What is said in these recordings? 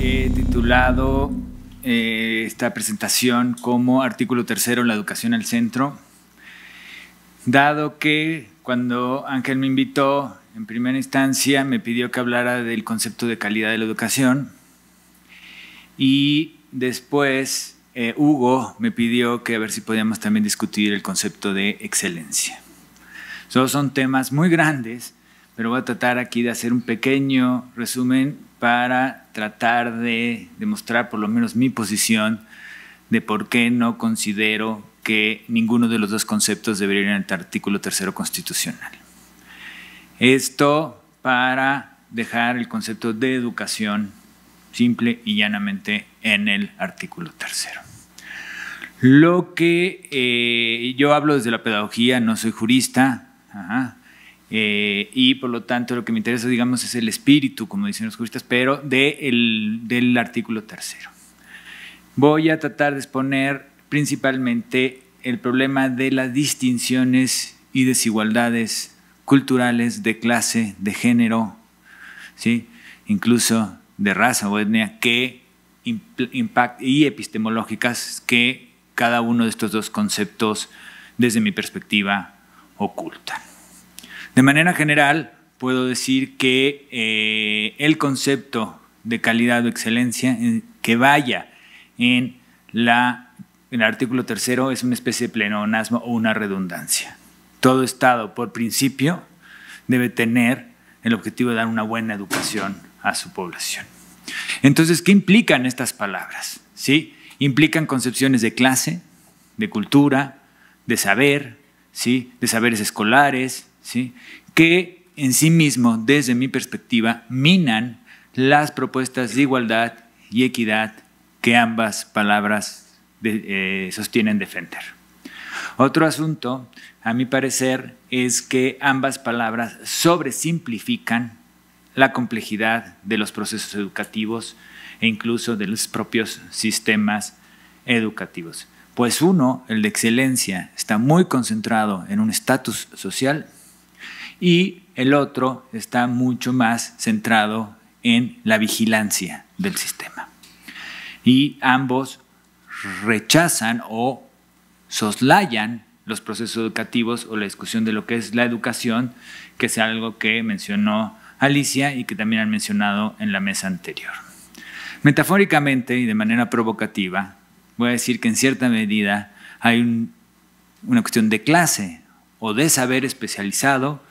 he eh, titulado eh, esta presentación como artículo tercero, la educación al centro, dado que cuando Ángel me invitó, en primera instancia me pidió que hablara del concepto de calidad de la educación y después eh, Hugo me pidió que a ver si podíamos también discutir el concepto de excelencia. son temas muy grandes pero voy a tratar aquí de hacer un pequeño resumen para tratar de demostrar por lo menos mi posición de por qué no considero que ninguno de los dos conceptos debería ir en el artículo tercero constitucional. Esto para dejar el concepto de educación simple y llanamente en el artículo tercero. Lo que eh, yo hablo desde la pedagogía, no soy jurista, ajá, eh, y por lo tanto lo que me interesa, digamos, es el espíritu, como dicen los juristas, pero del artículo tercero. Voy a tratar de exponer principalmente el problema de las distinciones y desigualdades culturales de clase, de género, incluso de raza o etnia, que impact y epistemológicas que cada uno de estos dos conceptos, desde mi perspectiva, ocultan. De manera general, puedo decir que eh, el concepto de calidad o excelencia eh, que vaya en, la, el artículo tercero es una especie de pleonasmo o una redundancia. Todo Estado, por principio, debe tener el objetivo de dar una buena educación a su población. Entonces, ¿qué implican estas palabras? ¿Sí? Implican concepciones de clase, de cultura, de saber, ¿sí? de saberes escolares, que en sí mismo, desde mi perspectiva, minan las propuestas de igualdad y equidad que ambas palabras eh, sostienen defender. Otro asunto, a mi parecer, es que ambas palabras sobresimplifican la complejidad de los procesos educativos e incluso de los propios sistemas educativos. Pues uno, el de excelencia, está muy concentrado en un estatus social y el otro está mucho más centrado en la vigilancia del sistema. Y ambos rechazan o soslayan los procesos educativos o la discusión de lo que es la educación, que es algo que mencionó Alicia y que también han mencionado en la mesa anterior. Metafóricamente y de manera provocativa, voy a decir que en cierta medida hay una cuestión de clase o de saber especializado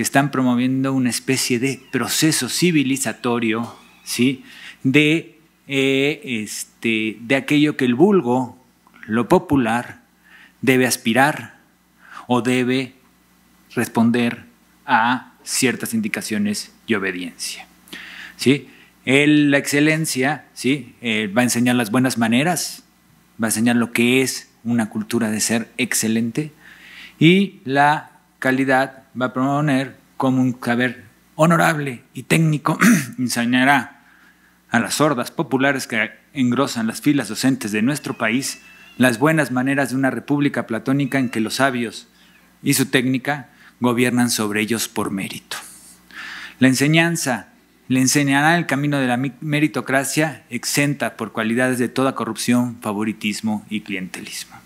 que están promoviendo una especie de proceso civilizatorio, ¿sí? De, eh, este, de aquello que el vulgo, lo popular, debe aspirar o debe responder a ciertas indicaciones de obediencia. ¿Sí? la excelencia ¿sí? Eh, va a enseñar las buenas maneras, va a enseñar lo que es una cultura de ser excelente y la calidad va a proponer como un caber honorable y técnico enseñará a las hordas populares que engrosan las filas docentes de nuestro país las buenas maneras de una república platónica en que los sabios y su técnica gobiernan sobre ellos por mérito. La enseñanza le enseñará el camino de la meritocracia exenta por cualidades de toda corrupción, favoritismo y clientelismo.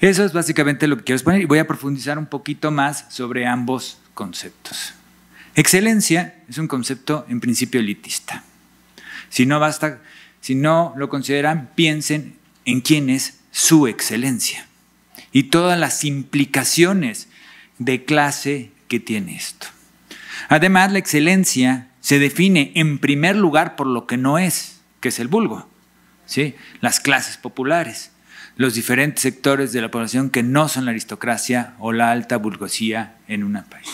Eso es básicamente lo que quiero exponer y voy a profundizar un poquito más sobre ambos conceptos. Excelencia es un concepto en principio elitista. Si no lo consideran, piensen en quién es su excelencia y todas las implicaciones de clase que tiene esto. Además, la excelencia se define en primer lugar por lo que no es, que es el vulgo, ¿sí? las clases populares los diferentes sectores de la población que no son la aristocracia o la alta burguesía en un país.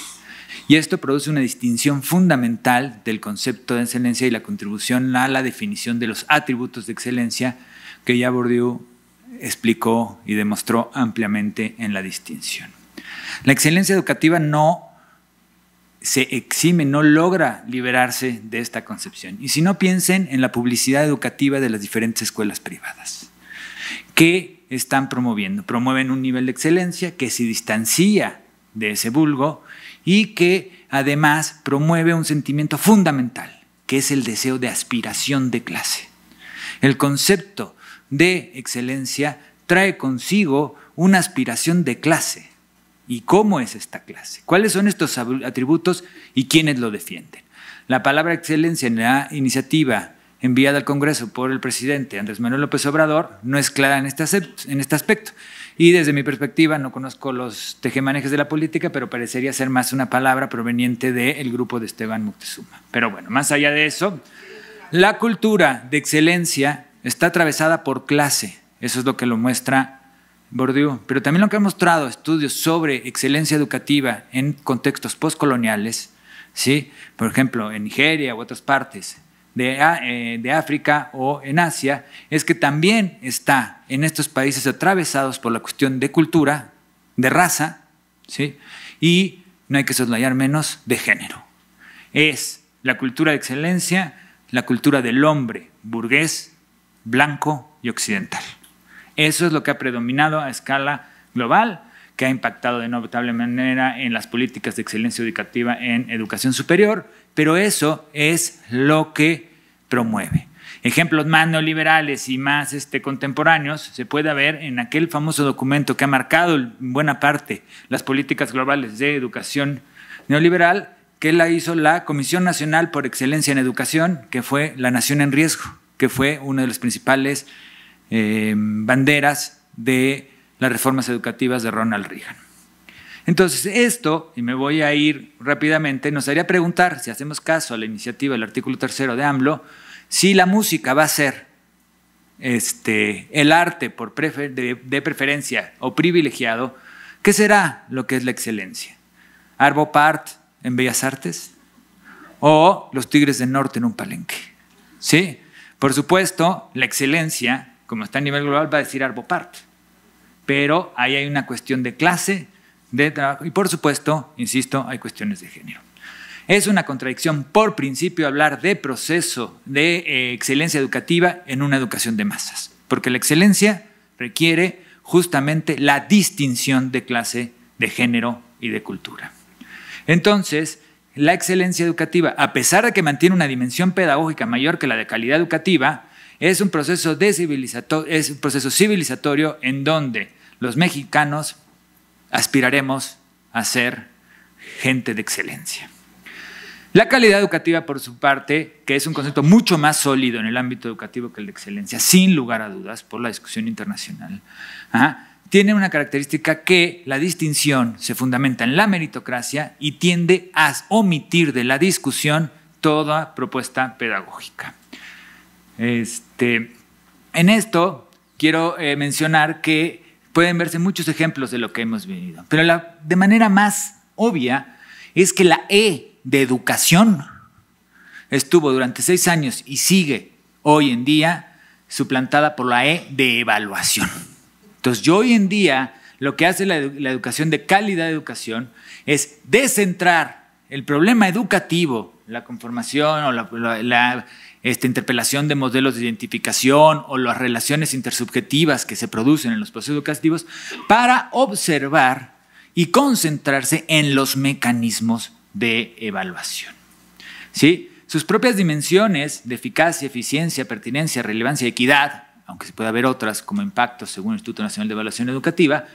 Y esto produce una distinción fundamental del concepto de excelencia y la contribución a la definición de los atributos de excelencia que ya Bourdieu explicó y demostró ampliamente en la distinción. La excelencia educativa no se exime, no logra liberarse de esta concepción. Y si no piensen en la publicidad educativa de las diferentes escuelas privadas que están promoviendo. Promueven un nivel de excelencia que se distancia de ese vulgo y que además promueve un sentimiento fundamental, que es el deseo de aspiración de clase. El concepto de excelencia trae consigo una aspiración de clase. ¿Y cómo es esta clase? ¿Cuáles son estos atributos y quiénes lo defienden? La palabra excelencia en la iniciativa enviada al Congreso por el presidente Andrés Manuel López Obrador no es clara en este, en este aspecto. Y desde mi perspectiva, no conozco los tejemanejes de la política, pero parecería ser más una palabra proveniente del grupo de Esteban Moctezuma. Pero bueno, más allá de eso, la cultura de excelencia está atravesada por clase. Eso es lo que lo muestra Bourdieu. Pero también lo que han mostrado estudios sobre excelencia educativa en contextos postcoloniales, ¿sí? por ejemplo, en Nigeria u otras partes, eh, de, África o en Asia, es que también está en estos países atravesados por la cuestión de cultura, de raza, ¿sí? y no hay que soslayar menos de género. Es la cultura de excelencia, la cultura del hombre burgués, blanco y occidental. Eso es lo que ha predominado a escala global ha impactado de notable manera en las políticas de excelencia educativa en educación superior, pero eso es lo que promueve. Ejemplos más neoliberales y más este, contemporáneos se puede ver en aquel famoso documento que ha marcado en buena parte las políticas globales de educación neoliberal, que la hizo la Comisión Nacional por Excelencia en Educación, que fue La Nación en Riesgo, que fue una de las principales eh, banderas de las reformas educativas de Ronald Reagan. Entonces, esto, y me voy a ir rápidamente, nos haría preguntar, si hacemos caso a la iniciativa del artículo tercero de AMLO, si la música va a ser este, el arte por de, preferencia o privilegiado, ¿qué será lo que es la excelencia? ¿Arbo Part en Bellas Artes? ¿O los Tigres del Norte en un palenque? ¿Sí? Por supuesto, la excelencia, como está a nivel global, va a decir Arbo Part pero ahí hay una cuestión de clase, de trabajo y por supuesto, insisto, hay cuestiones de género. Es una contradicción por principio hablar de proceso de eh, excelencia educativa en una educación de masas, porque la excelencia requiere justamente la distinción de clase, de género y de cultura. Entonces, la excelencia educativa, a pesar de que mantiene una dimensión pedagógica mayor que la de calidad educativa, es un proceso, de civilizatorio, es un proceso civilizatorio en donde los mexicanos aspiraremos a ser gente de excelencia. La calidad educativa, por su parte, que es un concepto mucho más sólido en el ámbito educativo que el de excelencia, sin lugar a dudas, por la discusión internacional, ¿ah? tiene una característica que la distinción se fundamenta en la meritocracia y tiende a omitir de la discusión toda propuesta pedagógica. Este, en esto quiero eh, mencionar que pueden verse muchos ejemplos de lo que hemos venido. pero de manera más obvia es que la E de educación estuvo durante seis años y sigue hoy en día suplantada por la E de evaluación. Entonces yo hoy en día lo que hace la, educación de calidad de educación es descentrar el problema educativo, la conformación o la, la, esta interpelación de modelos de identificación o las relaciones intersubjetivas que se producen en los procesos educativos para observar y concentrarse en los mecanismos de evaluación. ¿Sí? Sus propias dimensiones de eficacia, eficiencia, pertinencia, relevancia y equidad, aunque se pueda haber otras como impacto según el Instituto Nacional de Evaluación Educativa,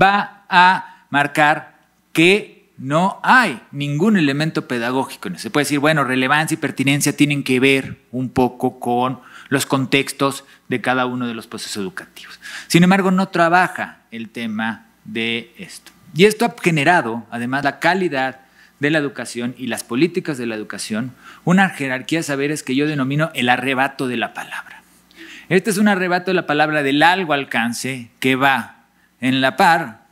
va a marcar que no hay ningún elemento pedagógico. Se puede decir, bueno, relevancia y pertinencia tienen que ver un poco con los contextos de cada uno de los procesos educativos. Sin embargo, no trabaja el tema de esto. Y esto ha generado, además, la calidad de la educación y las políticas de la educación, una jerarquía de saberes que yo denomino el arrebato de la palabra. Este es un arrebato de la palabra del largo alcance que va en la par,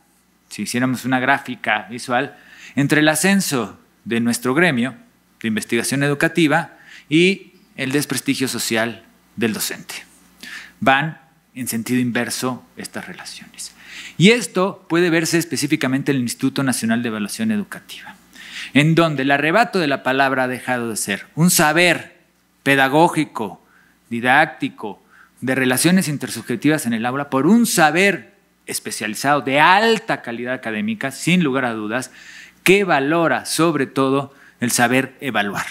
si hiciéramos una gráfica visual, entre el ascenso de nuestro gremio de investigación educativa y el desprestigio social del docente. Van en sentido inverso estas relaciones. Y esto puede verse específicamente en el Instituto Nacional de Evaluación Educativa, en donde el arrebato de la palabra ha dejado de ser un saber pedagógico, didáctico, de relaciones intersubjetivas en el aula por un saber especializado de alta calidad académica, sin lugar a dudas, que valora sobre todo el saber evaluar.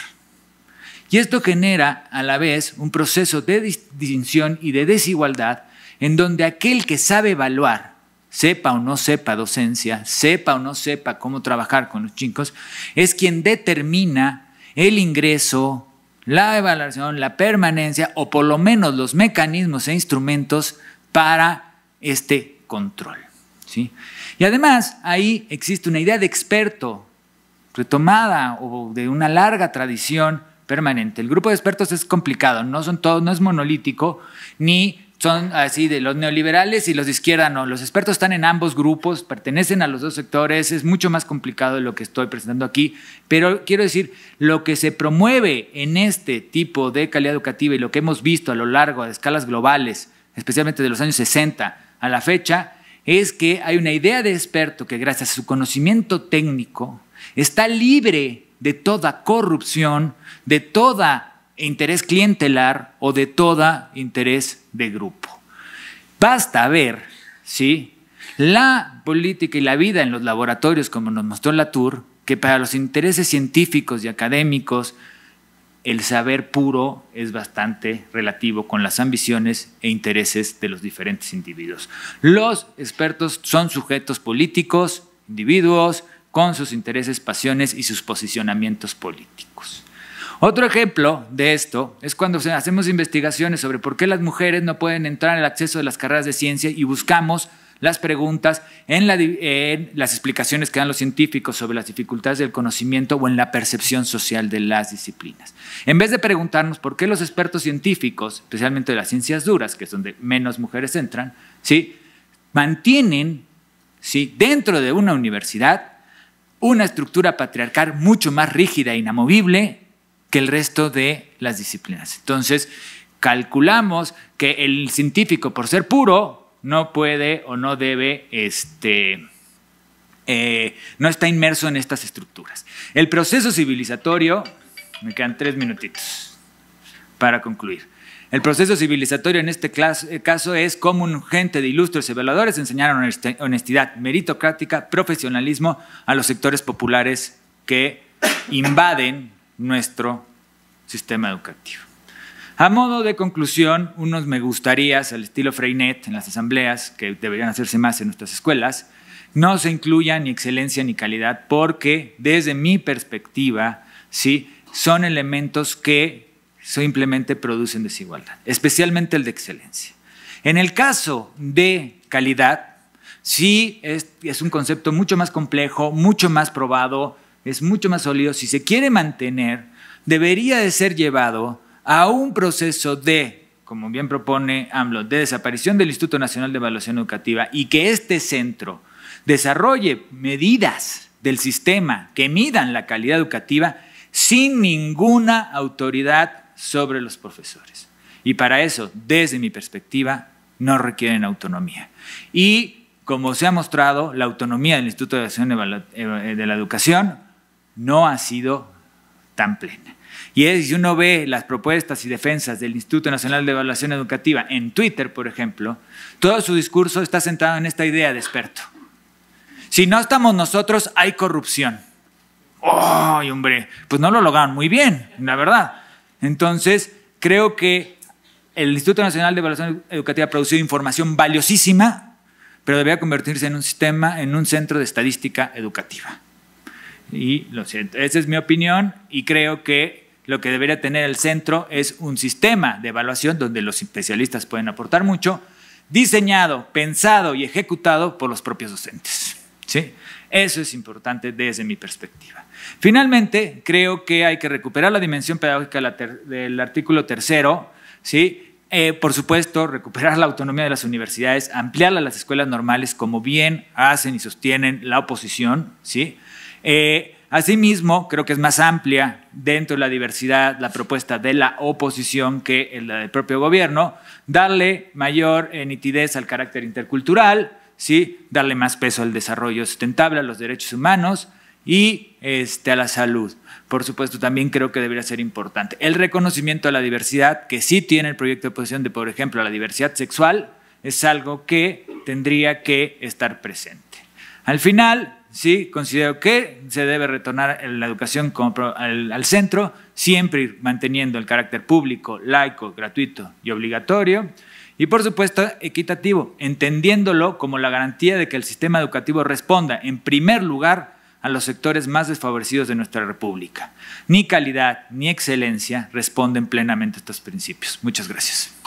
Y esto genera a la vez un proceso de distinción y de desigualdad en donde aquel que sabe evaluar, sepa o no sepa docencia, sepa o no sepa cómo trabajar con los chicos, es quien determina el ingreso, la evaluación, la permanencia o por lo menos los mecanismos e instrumentos para este control. ¿sí? Y además ahí existe una idea de experto retomada o de una larga tradición permanente. El grupo de expertos es complicado, no son todos, no es monolítico, ni son así de los neoliberales y los de izquierda, no. Los expertos están en ambos grupos, pertenecen a los dos sectores, es mucho más complicado de lo que estoy presentando aquí, pero quiero decir, lo que se promueve en este tipo de calidad educativa y lo que hemos visto a lo largo de escalas globales, especialmente de los años 60 a la fecha, es que hay una idea de experto que gracias a su conocimiento técnico está libre de toda corrupción, de toda interés clientelar o de toda interés de grupo. Basta ver, ¿sí? La política y la vida en los laboratorios, como nos mostró Latour, que para los intereses científicos y académicos el saber puro es bastante relativo con las ambiciones e intereses de los diferentes individuos. Los expertos son sujetos políticos, individuos, con sus intereses, pasiones y sus posicionamientos políticos. Otro ejemplo de esto es cuando hacemos investigaciones sobre por qué las mujeres no pueden entrar en el acceso de las carreras de ciencia y buscamos las preguntas, en, las explicaciones que dan los científicos sobre las dificultades del conocimiento o en la percepción social de las disciplinas. En vez de preguntarnos por qué los expertos científicos, especialmente de las ciencias duras, que es donde menos mujeres entran, mantienen dentro de una universidad una estructura patriarcal mucho más rígida e inamovible que el resto de las disciplinas. Entonces, calculamos que el científico, por ser puro, no puede o no debe, este, eh, no está inmerso en estas estructuras. El proceso civilizatorio, me quedan tres minutitos para concluir. El proceso civilizatorio en este eh, caso es cómo un gente de ilustres evaluadores enseñaron honestidad, meritocrática, profesionalismo a los sectores populares que invaden nuestro sistema educativo. A modo de conclusión, unos me gustarías al estilo Freinet en las asambleas, que deberían hacerse más en nuestras escuelas, no se incluya ni excelencia ni calidad, porque desde mi perspectiva, ¿sí? son elementos que simplemente producen desigualdad, especialmente el de excelencia. En el caso de calidad, sí es, es un concepto mucho más complejo, mucho más probado, es mucho más sólido. Si se quiere mantener, debería de ser llevado a un proceso de, como bien propone AMLO, de desaparición del Instituto Nacional de Evaluación Educativa y que este centro desarrolle medidas del sistema que midan la calidad educativa sin ninguna autoridad sobre los profesores. Y para eso, desde mi perspectiva, no requieren autonomía. Y como se ha mostrado, la autonomía del Instituto de eh, de la Educación no ha sido tan plena. Y es, si uno ve las propuestas y defensas del Instituto Nacional de Evaluación Educativa en Twitter, por ejemplo, todo su discurso está centrado en esta idea de experto. Si no estamos nosotros, hay corrupción. ¡Ay, hombre! Pues no lo lograron muy bien, la verdad. Entonces, creo que el Instituto Nacional de Evaluación Educativa ha producido información valiosísima, pero debería convertirse en un sistema, en un centro de estadística educativa. Y lo siento, esa es mi opinión y creo que lo que debería tener el centro es un sistema de evaluación donde los especialistas pueden aportar mucho, diseñado, pensado y ejecutado por los propios docentes. ¿sí? Eso es importante desde mi perspectiva. Finalmente, creo que hay que recuperar la dimensión pedagógica del artículo tercero, ¿sí? Eh, por supuesto, recuperar la autonomía de las universidades, ampliarla a las escuelas normales, como bien hacen y sostienen la oposición, ¿sí? Eh, Asimismo, creo que es más amplia dentro de la diversidad la propuesta de la oposición que la del propio gobierno, darle mayor eh, nitidez al carácter intercultural, ¿sí? darle más peso al desarrollo sustentable, a los derechos humanos y este, a la salud. Por supuesto, también creo que debería ser importante. El reconocimiento a la diversidad que sí tiene el proyecto de oposición de, por ejemplo, a la diversidad sexual, es algo que tendría que estar presente. Al final, sí considero que se debe retornar la educación al, al, centro, siempre manteniendo el carácter público, laico, gratuito y obligatorio. Y por supuesto, equitativo, entendiéndolo como la garantía de que el sistema educativo responda, en primer lugar, a los sectores más desfavorecidos de nuestra República. Ni calidad ni excelencia responden plenamente a estos principios. Muchas gracias.